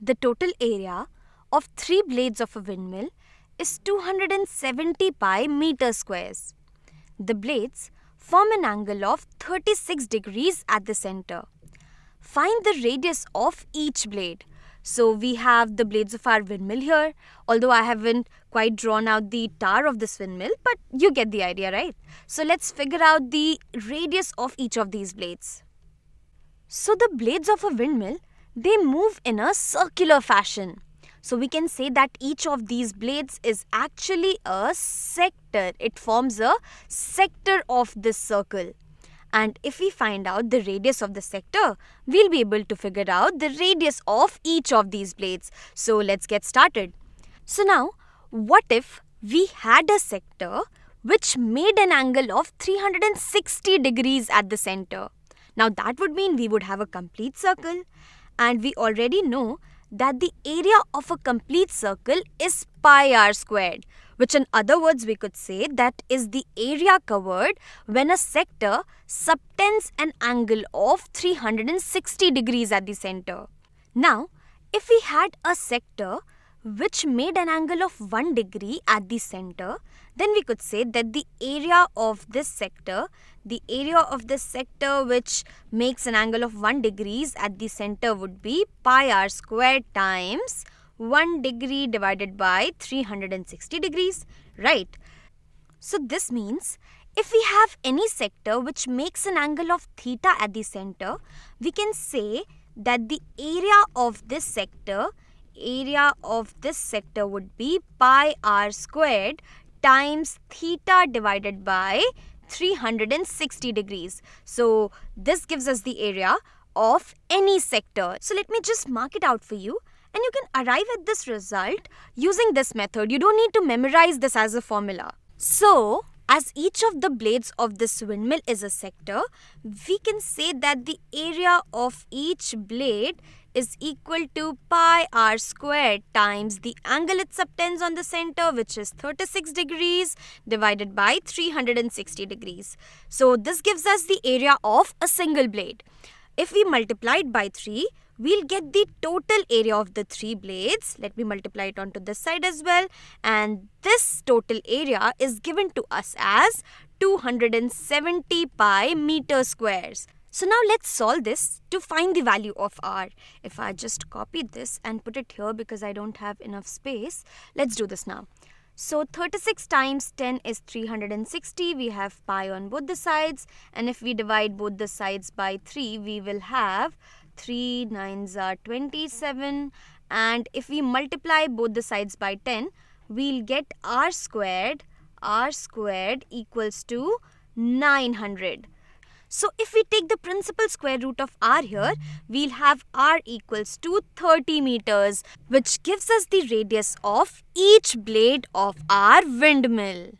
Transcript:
The total area of three blades of a windmill is 270 pi meter squares. The blades form an angle of 36 degrees at the center. Find the radius of each blade. So we have the blades of our windmill here, although I haven't quite drawn out the tower of this windmill, but you get the idea, right? So let's figure out the radius of each of these blades. So the blades of a windmill they move in a circular fashion. So we can say that each of these blades is actually a sector. It forms a sector of this circle. And if we find out the radius of the sector, we'll be able to figure out the radius of each of these blades. So let's get started. So now, what if we had a sector which made an angle of 360 degrees at the center? Now that would mean we would have a complete circle and we already know that the area of a complete circle is pi r squared, which in other words we could say that is the area covered when a sector subtends an angle of 360 degrees at the center. Now, if we had a sector which made an angle of 1 degree at the center, then we could say that the area of this sector, the area of this sector which makes an angle of 1 degrees at the center would be pi r squared times 1 degree divided by 360 degrees, right? So this means if we have any sector which makes an angle of theta at the center, we can say that the area of this sector area of this sector would be pi r squared times theta divided by 360 degrees. So this gives us the area of any sector. So let me just mark it out for you and you can arrive at this result using this method. You don't need to memorize this as a formula. So as each of the blades of this windmill is a sector, we can say that the area of each blade is equal to pi r squared times the angle it subtends on the center which is 36 degrees divided by 360 degrees. So this gives us the area of a single blade. If we multiply it by 3, we'll get the total area of the three blades. Let me multiply it onto this side as well. And this total area is given to us as 270 pi meter squares. So now let's solve this to find the value of r. If I just copy this and put it here because I don't have enough space, let's do this now. So 36 times 10 is 360. We have pi on both the sides. And if we divide both the sides by 3, we will have 3 nines are 27 and if we multiply both the sides by 10 we'll get r squared r squared equals to 900 so if we take the principal square root of r here, we'll have r equals to 30 meters, which gives us the radius of each blade of our windmill.